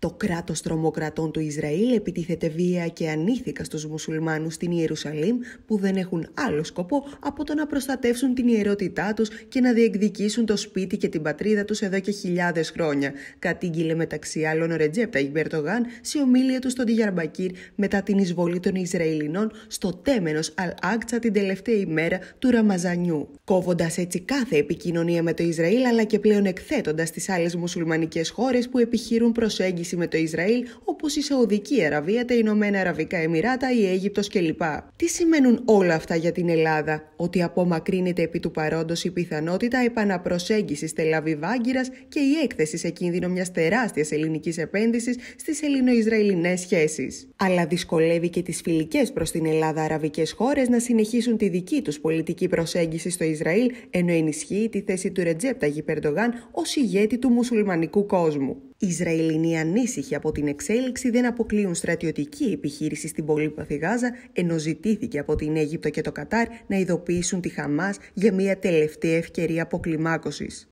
Το κράτος τρομοκρατών του Ισραήλ επιτίθεται βία και ανήθικα στους μουσουλμάνους στην Ιερουσαλήμ που δεν έχουν άλλο σκοπό από το να προστατεύσουν την ιερότητά τους και να διεκδικήσουν το σπίτι και την πατρίδα τους εδώ και χιλιάδες χρόνια. Κατήγγειλε μεταξύ άλλων ο Ρετζέπτα Ιμπέρτογαν σε ομίλια του στον Τιγιαρμπακύρ μετά την εισβολή των Ισραηλινών στο τέμενος αλ Αλ-Άκτσα την τελευταία ημέρα του Ραμαζανιού. Κόβοντας έτσι κάθε επικοινωνία με το Ισραήλ αλλά και πλέον εκθέτοντας τις άλλες μουσουλμανικές χώρες που επιχείρουν προσέγγιση σχέση με το Ισραήλ, όπως η Σαουδική Αραβία, τα Ηνωμένα Αραβικά Εμμυράτα, η Αίγυπτος κλπ. Τι σημαίνουν όλα αυτά για την Ελλάδα, ότι απομακρύνεται επί του παρόντος η πιθανότητα επαναπροσέγγισης Τελαβιβάγκυρα και η έκθεση σε κίνδυνο μιας τεράστιας ελληνικής επένδυσης στις ελληνο-Ισραηλινέ σχέσεις. Αλλά δυσκολεύει και τις φιλικές προς την Ελλάδα αραβικές χώρες να συνεχίσουν τη δική τους πολιτική προσέγγιση στο Ισραήλ, ενώ ενισχύει τη θέση του Ρετζέπτα Περντογάν ως ηγέτη του μουσουλμανικού κόσμου. Οι Ισραηλινοί ανήσυχοι από την εξέλιξη δεν αποκλείουν στρατιωτική επιχείρηση στην πολύπαθη Γάζα, ενώ ζητήθηκε από την Αίγυπτο και το Κατάρ να ειδοποιήσουν τη Χαμάς για μια τελευταία ευκαιρία αποκλιμάκωσης.